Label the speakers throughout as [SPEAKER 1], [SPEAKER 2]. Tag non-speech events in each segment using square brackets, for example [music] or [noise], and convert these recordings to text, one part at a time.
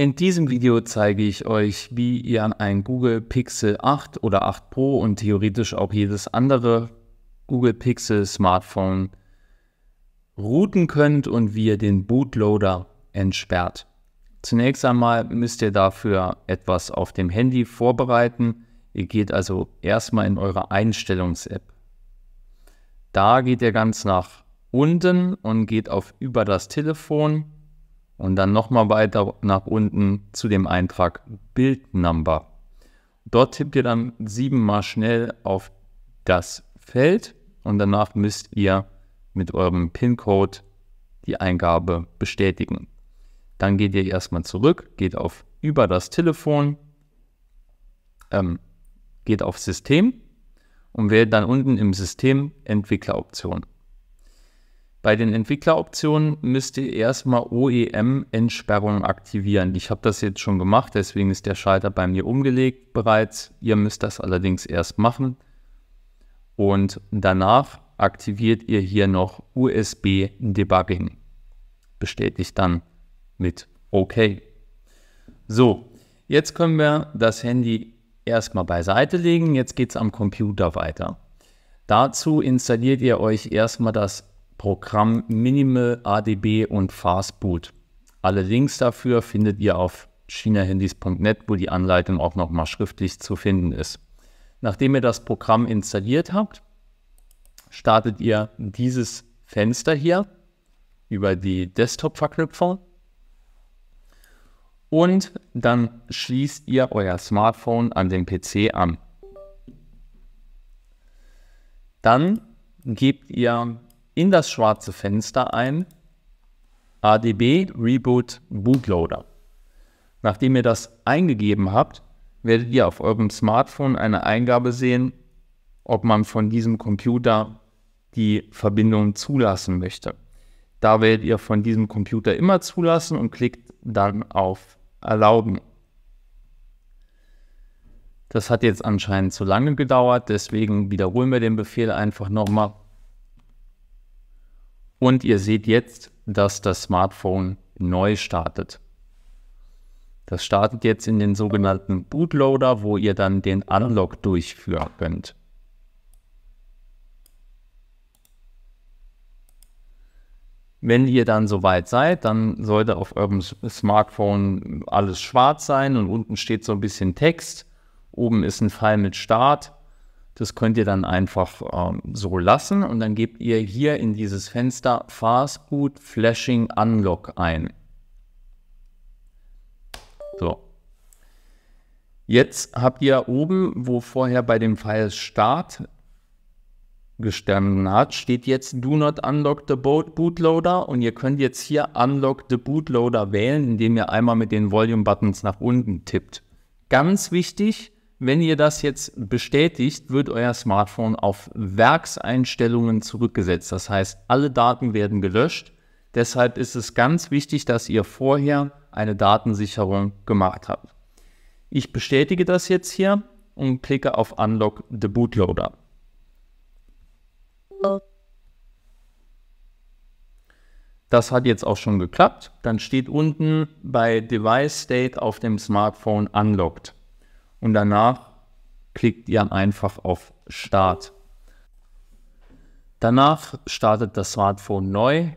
[SPEAKER 1] In diesem Video zeige ich euch, wie ihr ein Google Pixel 8 oder 8 Pro und theoretisch auch jedes andere Google Pixel Smartphone routen könnt und wie ihr den Bootloader entsperrt. Zunächst einmal müsst ihr dafür etwas auf dem Handy vorbereiten. Ihr geht also erstmal in eure Einstellungs-App. Da geht ihr ganz nach unten und geht auf über das Telefon und dann nochmal weiter nach unten zu dem Eintrag Build Number. Dort tippt ihr dann siebenmal schnell auf das Feld und danach müsst ihr mit eurem PIN-Code die Eingabe bestätigen. Dann geht ihr erstmal zurück, geht auf über das Telefon, ähm, geht auf System und wählt dann unten im System Entwickleroption. Bei den Entwickleroptionen müsst ihr erstmal OEM-Entsperrung aktivieren. Ich habe das jetzt schon gemacht, deswegen ist der Schalter bei mir umgelegt bereits. Ihr müsst das allerdings erst machen. Und danach aktiviert ihr hier noch USB-Debugging. Bestätigt dann mit OK. So, jetzt können wir das Handy erstmal beiseite legen. Jetzt geht es am Computer weiter. Dazu installiert ihr euch erstmal das Programm Minimal, ADB und Fastboot. Alle Links dafür findet ihr auf chinahandys.net, wo die Anleitung auch nochmal schriftlich zu finden ist. Nachdem ihr das Programm installiert habt, startet ihr dieses Fenster hier über die Desktop-Verknüpfung und dann schließt ihr euer Smartphone an den PC an. Dann gebt ihr in das schwarze Fenster ein ADB Reboot Bootloader. Nachdem ihr das eingegeben habt, werdet ihr auf eurem Smartphone eine Eingabe sehen, ob man von diesem Computer die Verbindung zulassen möchte. Da werdet ihr von diesem Computer immer zulassen und klickt dann auf Erlauben. Das hat jetzt anscheinend zu lange gedauert, deswegen wiederholen wir den Befehl einfach nochmal. Und ihr seht jetzt, dass das Smartphone neu startet. Das startet jetzt in den sogenannten Bootloader, wo ihr dann den Unlock durchführen könnt. Wenn ihr dann soweit seid, dann sollte auf eurem Smartphone alles schwarz sein und unten steht so ein bisschen Text. Oben ist ein Pfeil mit Start das könnt ihr dann einfach ähm, so lassen und dann gebt ihr hier in dieses Fenster Fastboot Flashing Unlock ein. So. Jetzt habt ihr oben, wo vorher bei dem File Start gestanden hat, steht jetzt Do not unlock the bootloader und ihr könnt jetzt hier Unlock the bootloader wählen, indem ihr einmal mit den Volume Buttons nach unten tippt. Ganz wichtig, wenn ihr das jetzt bestätigt, wird euer Smartphone auf Werkseinstellungen zurückgesetzt. Das heißt, alle Daten werden gelöscht. Deshalb ist es ganz wichtig, dass ihr vorher eine Datensicherung gemacht habt. Ich bestätige das jetzt hier und klicke auf Unlock the Bootloader. Das hat jetzt auch schon geklappt. Dann steht unten bei Device State auf dem Smartphone Unlocked und danach klickt ihr einfach auf Start. Danach startet das Smartphone neu.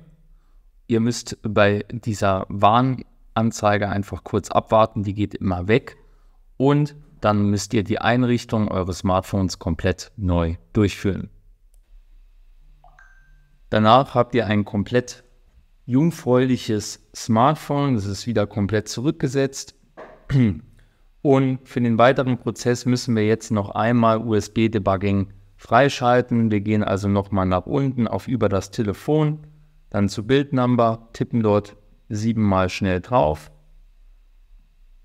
[SPEAKER 1] Ihr müsst bei dieser Warnanzeige einfach kurz abwarten, die geht immer weg. Und dann müsst ihr die Einrichtung eures Smartphones komplett neu durchführen. Danach habt ihr ein komplett jungfräuliches Smartphone. Das ist wieder komplett zurückgesetzt. [clears throat] Und für den weiteren Prozess müssen wir jetzt noch einmal USB-Debugging freischalten. Wir gehen also nochmal nach unten auf über das Telefon, dann zu Bildnumber, tippen dort siebenmal schnell drauf,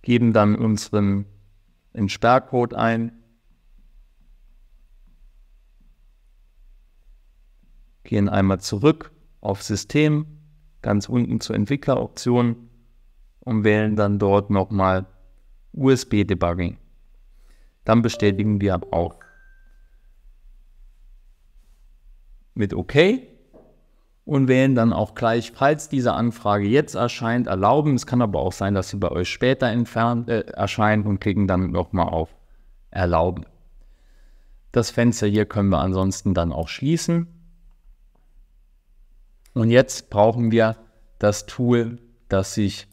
[SPEAKER 1] geben dann unseren Entsperrcode ein, gehen einmal zurück auf System, ganz unten zur Entwickleroption und wählen dann dort nochmal USB-Debugging. Dann bestätigen wir auch mit OK und wählen dann auch gleich, falls diese Anfrage jetzt erscheint, erlauben. Es kann aber auch sein, dass sie bei euch später entfernt, äh, erscheint und klicken dann nochmal auf Erlauben. Das Fenster hier können wir ansonsten dann auch schließen. Und jetzt brauchen wir das Tool, das sich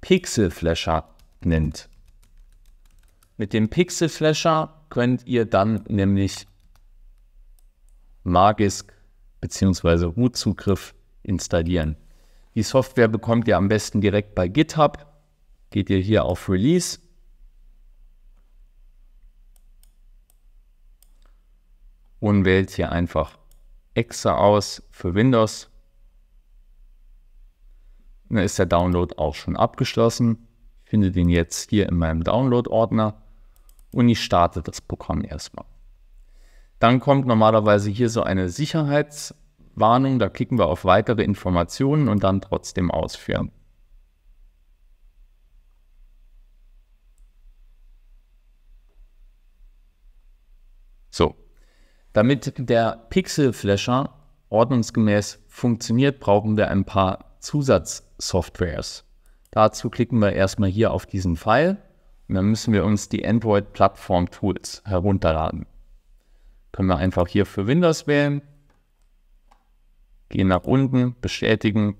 [SPEAKER 1] Pixel Flasher nennt. Mit dem Pixel Flasher könnt ihr dann nämlich Magisk bzw. Root-Zugriff installieren. Die Software bekommt ihr am besten direkt bei GitHub. Geht ihr hier auf Release. Und wählt hier einfach Exa aus für Windows. Dann ist der Download auch schon abgeschlossen. Ich finde den jetzt hier in meinem Download-Ordner. Uni startet das Programm erstmal. Dann kommt normalerweise hier so eine Sicherheitswarnung, da klicken wir auf weitere Informationen und dann trotzdem ausführen. So, damit der Pixel-Flasher ordnungsgemäß funktioniert, brauchen wir ein paar Zusatzsoftwares. Dazu klicken wir erstmal hier auf diesen Pfeil und dann müssen wir uns die Android Plattform Tools herunterladen. Können wir einfach hier für Windows wählen, gehen nach unten, bestätigen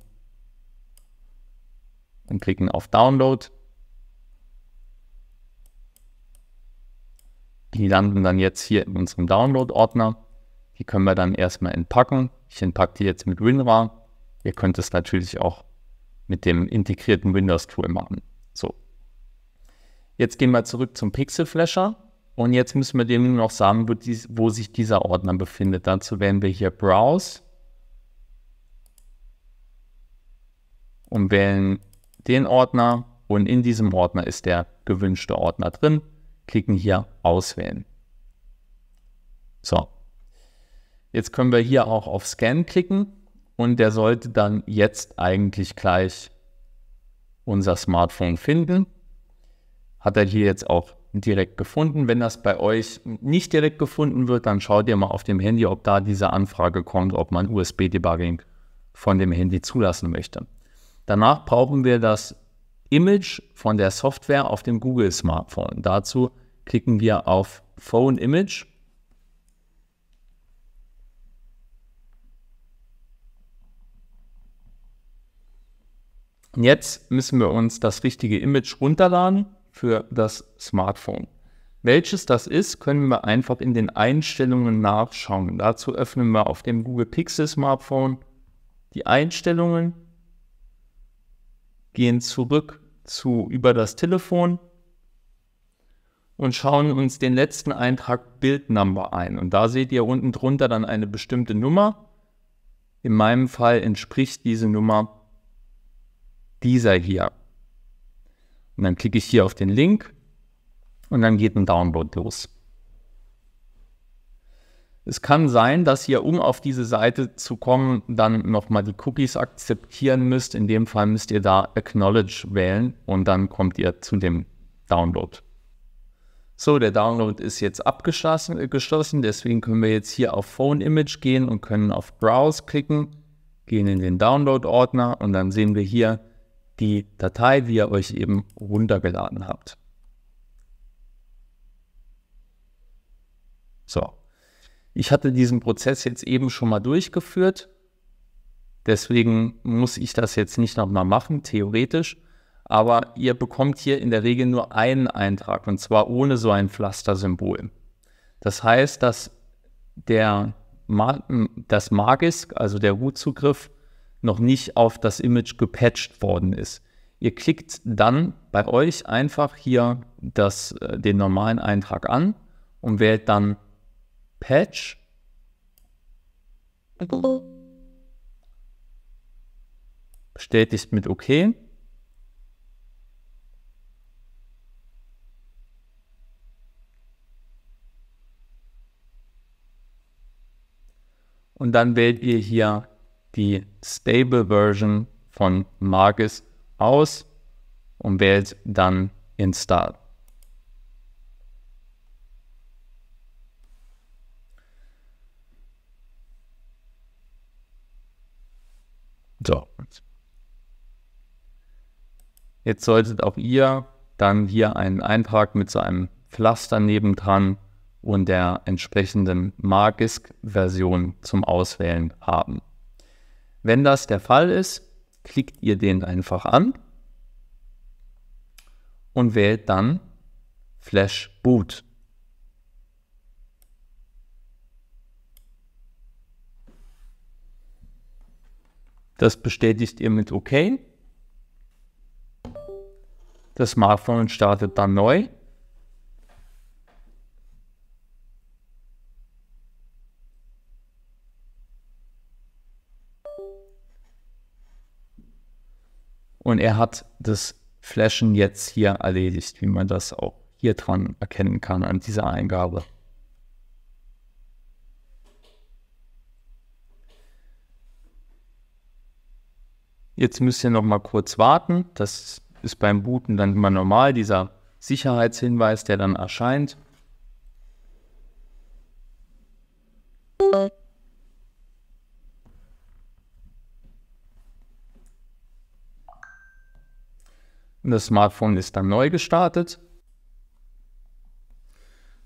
[SPEAKER 1] und klicken auf Download. Die landen dann jetzt hier in unserem Download-Ordner. Die können wir dann erstmal entpacken. Ich entpacke die jetzt mit WinRAR. Ihr könnt es natürlich auch mit dem integrierten Windows-Tool machen. Jetzt gehen wir zurück zum Pixelflasher und jetzt müssen wir dem noch sagen, wo, dies, wo sich dieser Ordner befindet. Dazu wählen wir hier Browse und wählen den Ordner und in diesem Ordner ist der gewünschte Ordner drin. Klicken hier Auswählen. So, jetzt können wir hier auch auf Scan klicken und der sollte dann jetzt eigentlich gleich unser Smartphone finden hat er hier jetzt auch direkt gefunden. Wenn das bei euch nicht direkt gefunden wird, dann schaut ihr mal auf dem Handy, ob da diese Anfrage kommt, ob man USB-Debugging von dem Handy zulassen möchte. Danach brauchen wir das Image von der Software auf dem Google-Smartphone. Dazu klicken wir auf Phone Image. Und jetzt müssen wir uns das richtige Image runterladen für das Smartphone. Welches das ist, können wir einfach in den Einstellungen nachschauen. Dazu öffnen wir auf dem Google Pixel Smartphone die Einstellungen, gehen zurück zu über das Telefon und schauen uns den letzten Eintrag Bildnummer ein. Und da seht ihr unten drunter dann eine bestimmte Nummer. In meinem Fall entspricht diese Nummer dieser hier. Und dann klicke ich hier auf den Link und dann geht ein Download los. Es kann sein, dass ihr, um auf diese Seite zu kommen, dann nochmal die Cookies akzeptieren müsst. In dem Fall müsst ihr da Acknowledge wählen und dann kommt ihr zu dem Download. So, der Download ist jetzt abgeschlossen, äh, geschlossen, deswegen können wir jetzt hier auf Phone Image gehen und können auf Browse klicken, gehen in den Download-Ordner und dann sehen wir hier, die Datei, die ihr euch eben runtergeladen habt. So. Ich hatte diesen Prozess jetzt eben schon mal durchgeführt. Deswegen muss ich das jetzt nicht nochmal machen, theoretisch. Aber ihr bekommt hier in der Regel nur einen Eintrag und zwar ohne so ein Pflaster-Symbol. Das heißt, dass der das Magisk, also der Root-Zugriff, noch nicht auf das Image gepatcht worden ist. Ihr klickt dann bei euch einfach hier das, äh, den normalen Eintrag an und wählt dann Patch. Bestätigt mit OK. Und dann wählt ihr hier die Stable Version von Margis aus und wählt dann Install. So. Jetzt solltet auch ihr dann hier einen Eintrag mit so einem Pflaster nebendran und der entsprechenden Margisk-Version zum Auswählen haben. Wenn das der Fall ist, klickt ihr den einfach an und wählt dann Flash Boot. Das bestätigt ihr mit OK. Das Smartphone startet dann neu Und er hat das Flashen jetzt hier erledigt, wie man das auch hier dran erkennen kann an dieser Eingabe. Jetzt müsst ihr noch mal kurz warten. Das ist beim Booten dann immer normal, dieser Sicherheitshinweis, der dann erscheint. Das Smartphone ist dann neu gestartet.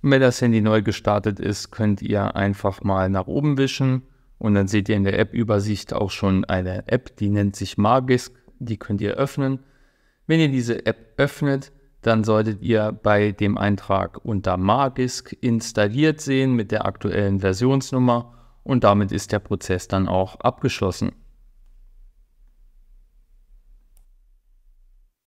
[SPEAKER 1] Und wenn das Handy neu gestartet ist, könnt ihr einfach mal nach oben wischen und dann seht ihr in der App-Übersicht auch schon eine App, die nennt sich Magisk. Die könnt ihr öffnen. Wenn ihr diese App öffnet, dann solltet ihr bei dem Eintrag unter Magisk installiert sehen mit der aktuellen Versionsnummer und damit ist der Prozess dann auch abgeschlossen.